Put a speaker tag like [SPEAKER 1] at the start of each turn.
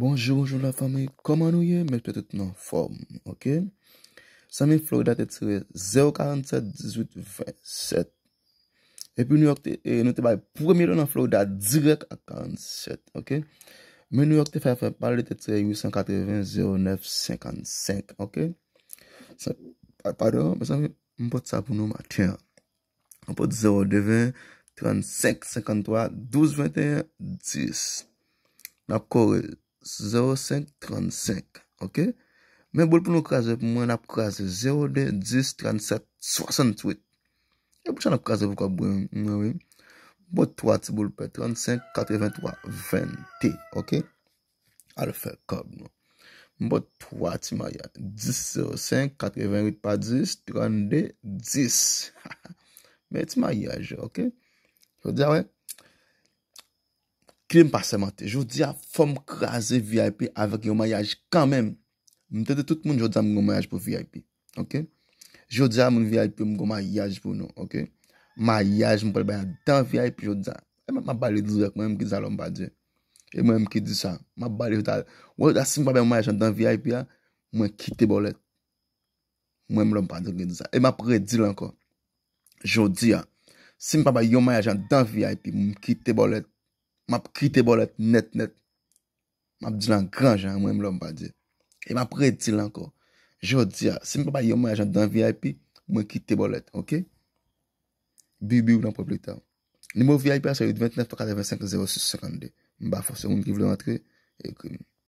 [SPEAKER 1] bonjou, bonjou la fami, koman nou ye, men pwetet nan form, ok, sami, florida te tire, 047-18-27, epi, New York te, e, nou te bay, pwemilou nan florida, direk a 47, ok, men New York te fay fay, pali te tire, 880-09-55, ok, pardon, men sami, mpote sa pou nou, mpote 020-35-53-12-21-10, lakore, 0, 5, 35, ok Men bol pou nou kaze pou mwen ap kaze 0, 2, 10, 37, 68 E pou chan ap kaze pou kwa bou Mwen wè Bo 3 ti bol pou 35, 4, 23, 20 Ok A lè fè kòb nou Bo 3 ti mwen wè 10, 0, 5, 4, 28, pa 10 30, 10 Men ti mwen wè Ok Sò diya wè kile m pa semente, jodi eh, a fom kreaze VIP avek yon mayaj kanmen, m tete tout moun jodi a m yon mayaj pou VIP, ok, jodi a m yon VIP m yon mayaj pou nou, ok, mayaj m pou li bayan dan VIP, jodi a, e m ap bali di zwek, m yon m ki di sa lom pa di, e m yon m ki di sa, m ap bali di sa, wè da si m pa bayan mayaj an dan VIP a, m wè ki te bolet, m yon m lom pa di lom ki di sa, e m ap predi lanko, jodi a, si m pa bayan yon mayaj an dan VIP, m ki te bolet, M ap kite bolet net net. M ap dilan gran jan mwen m lom pa di. E m ap red til lanko. Jot di a. Se m pa ba yon m ajan dan VIP, m kite bolet. Ok? Biw biw lan pw pw letan. Nimo VIP a sa yon 29.85.06.52. M ba fw se moun ki vle antre. E kweni.